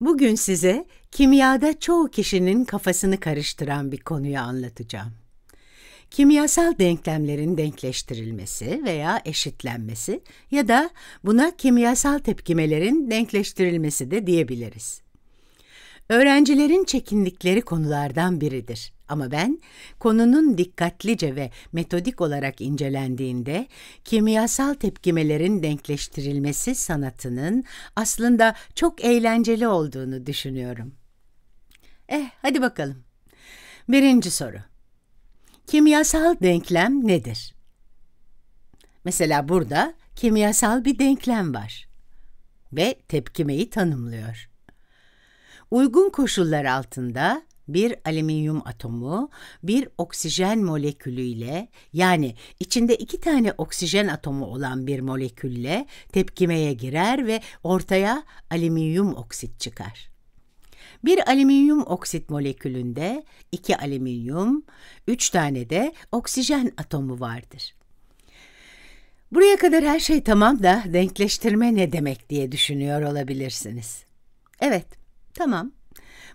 Bugün size kimyada çoğu kişinin kafasını karıştıran bir konuyu anlatacağım. Kimyasal denklemlerin denkleştirilmesi veya eşitlenmesi ya da buna kimyasal tepkimelerin denkleştirilmesi de diyebiliriz. Öğrencilerin çekindikleri konulardan biridir. Ama ben konunun dikkatlice ve metodik olarak incelendiğinde kimyasal tepkimelerin denkleştirilmesi sanatının aslında çok eğlenceli olduğunu düşünüyorum. Eh hadi bakalım. Birinci soru. Kimyasal denklem nedir? Mesela burada kimyasal bir denklem var ve tepkimeyi tanımlıyor. Uygun koşullar altında bir alüminyum atomu bir oksijen molekülüyle yani içinde iki tane oksijen atomu olan bir molekülle tepkimeye girer ve ortaya alüminyum oksit çıkar. Bir alüminyum oksit molekülünde iki alüminyum, üç tane de oksijen atomu vardır. Buraya kadar her şey tamam da denkleştirme ne demek diye düşünüyor olabilirsiniz. Evet, tamam.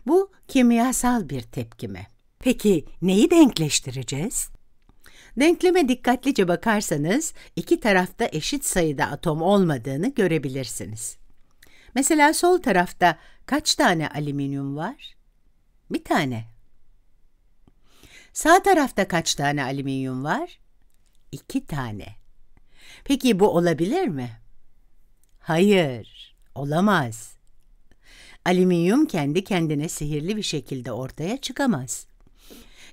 Bu kimyasal bir tepkime. Peki neyi denkleştireceğiz? Denkleme dikkatlice bakarsanız iki tarafta eşit sayıda atom olmadığını görebilirsiniz. Mesela sol tarafta kaç tane alüminyum var? Bir tane. Sağ tarafta kaç tane alüminyum var? İki tane. Peki bu olabilir mi? Hayır, olamaz alüminyum kendi kendine sihirli bir şekilde ortaya çıkamaz.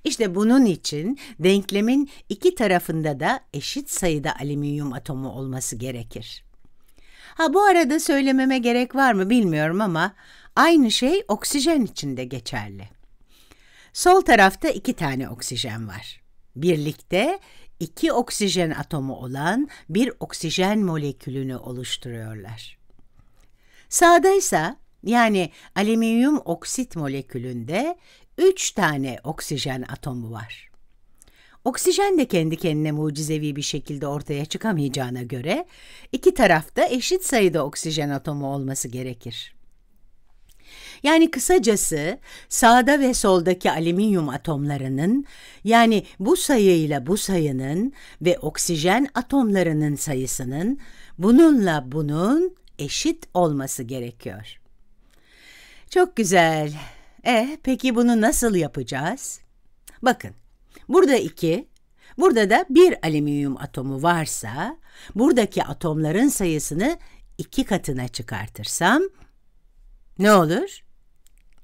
İşte bunun için denklemin iki tarafında da eşit sayıda alüminyum atomu olması gerekir. Ha bu arada söylememe gerek var mı bilmiyorum ama aynı şey oksijen için de geçerli. Sol tarafta iki tane oksijen var. Birlikte iki oksijen atomu olan bir oksijen molekülünü oluşturuyorlar. Sağda ise yani alüminyum oksit molekülünde 3 tane oksijen atomu var. Oksijen de kendi kendine mucizevi bir şekilde ortaya çıkamayacağına göre iki tarafta eşit sayıda oksijen atomu olması gerekir. Yani kısacası sağda ve soldaki alüminyum atomlarının yani bu sayıyla bu sayının ve oksijen atomlarının sayısının bununla bunun eşit olması gerekiyor. Çok güzel. E peki bunu nasıl yapacağız? Bakın, burada iki, burada da bir alüminyum atomu varsa, buradaki atomların sayısını iki katına çıkartırsam ne olur?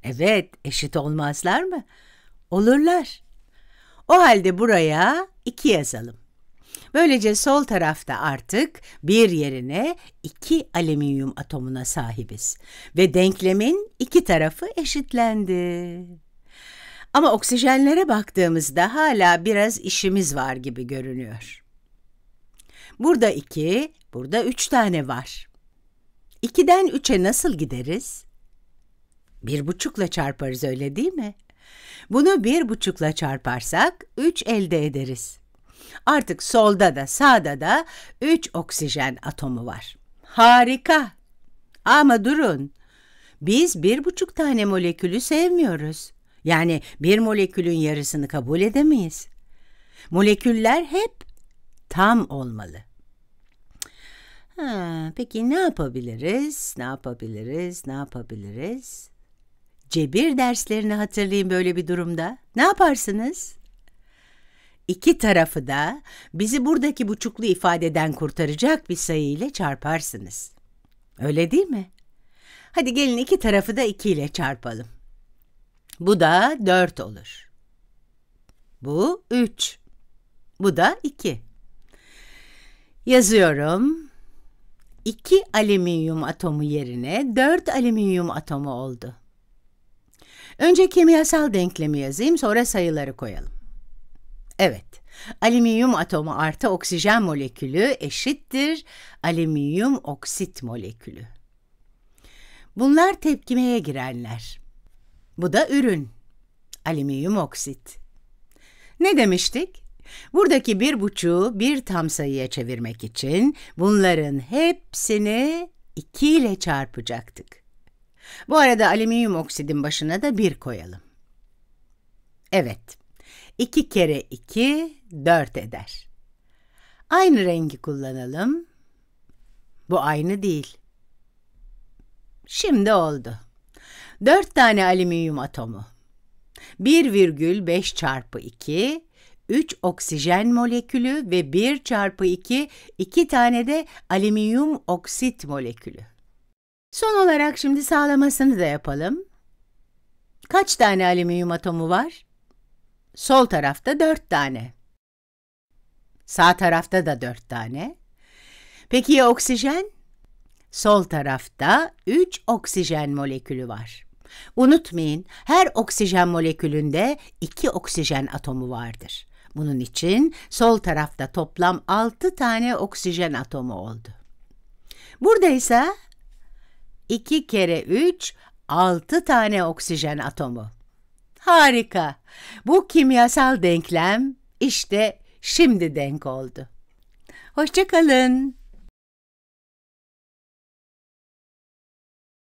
Evet, eşit olmazlar mı? Olurlar. O halde buraya iki yazalım. Böylece sol tarafta artık bir yerine iki alüminyum atomuna sahibiz ve denklemin iki tarafı eşitlendi. Ama oksijenlere baktığımızda hala biraz işimiz var gibi görünüyor. Burada iki, burada üç tane var. İkiden üçe nasıl gideriz? Bir buçukla çarparız öyle değil mi? Bunu bir buçukla çarparsak üç elde ederiz. Artık solda da sağda da 3 oksijen atomu var. Harika. Ama durun. Biz bir buçuk tane molekülü sevmiyoruz. Yani bir molekülün yarısını kabul edemeyiz. Moleküller hep tam olmalı. Ha, peki ne yapabiliriz? Ne yapabiliriz? Ne yapabiliriz? Cebir derslerini hatırlayın böyle bir durumda. Ne yaparsınız? iki tarafı da bizi buradaki buçuklu ifadeden kurtaracak bir sayı ile çarparsınız. Öyle değil mi? Hadi gelin iki tarafı da 2 ile çarpalım. Bu da 4 olur. Bu 3. Bu da 2. Yazıyorum. 2 alüminyum atomu yerine 4 alüminyum atomu oldu. Önce kimyasal denklemi yazayım, sonra sayıları koyalım. Evet, alüminyum atomu artı oksijen molekülü eşittir alüminyum oksit molekülü. Bunlar tepkimeye girenler. Bu da ürün, alüminyum oksit. Ne demiştik? Buradaki bir buçuğu bir tam sayıya çevirmek için bunların hepsini 2 ile çarpacaktık. Bu arada alüminyum oksidin başına da 1 koyalım. Evet, 2 kere 2 4 eder. Aynı rengi kullanalım. Bu aynı değil. Şimdi oldu. 4 tane alüminyum atomu. 1,5 çarpı 2, 3 oksijen molekülü ve 1 çarpı 2, 2 tane de alüminyum oksit molekülü. Son olarak şimdi sağlamasını da yapalım. Kaç tane alüminyum atomu var? Sol tarafta dört tane. Sağ tarafta da dört tane. Peki ya oksijen? Sol tarafta üç oksijen molekülü var. Unutmayın, her oksijen molekülünde iki oksijen atomu vardır. Bunun için sol tarafta toplam altı tane oksijen atomu oldu. Burada ise iki kere üç, altı tane oksijen atomu. Harika. Bu kimyasal denklem işte şimdi denk oldu. Hoşçakalın.